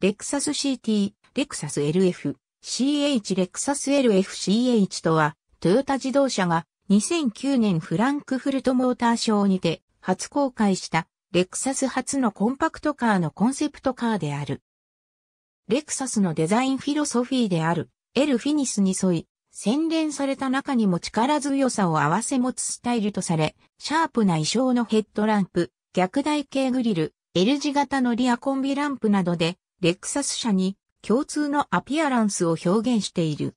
レクサス CT、レクサス LF、CH レクサス LFCH とは、トヨタ自動車が2009年フランクフルトモーターショーにて初公開したレクサス初のコンパクトカーのコンセプトカーである。レクサスのデザインフィロソフィーであるエルフィニスに沿い、洗練された中にも力強さを合わせ持つスタイルとされ、シャープな衣装のヘッドランプ、逆台形グリル、L 字型のリアコンビランプなどでレクサス社に共通のアピアランスを表現している。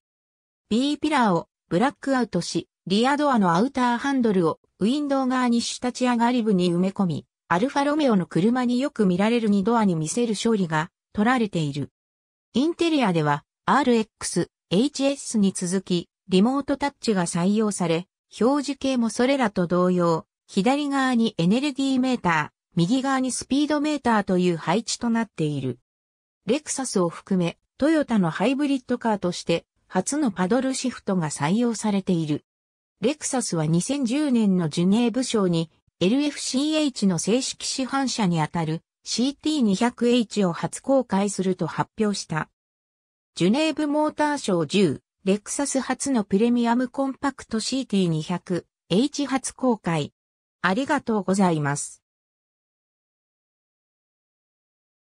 B ピラーをブラックアウトし、リアドアのアウターハンドルをウィンドウ側に下立ち上がり部に埋め込み、アルファロメオの車によく見られる2ドアに見せる勝利が取られている。インテリアでは RX、HS に続きリモートタッチが採用され、表示系もそれらと同様、左側にエネルギーメーター、右側にスピードメーターという配置となっている。レクサスを含め、トヨタのハイブリッドカーとして初のパドルシフトが採用されている。レクサスは2010年のジュネーブ賞に LFCH の正式市販車にあたる CT200H を初公開すると発表した。ジュネーブモーターショー10、レクサス初のプレミアムコンパクト CT200H 初公開。ありがとうございます。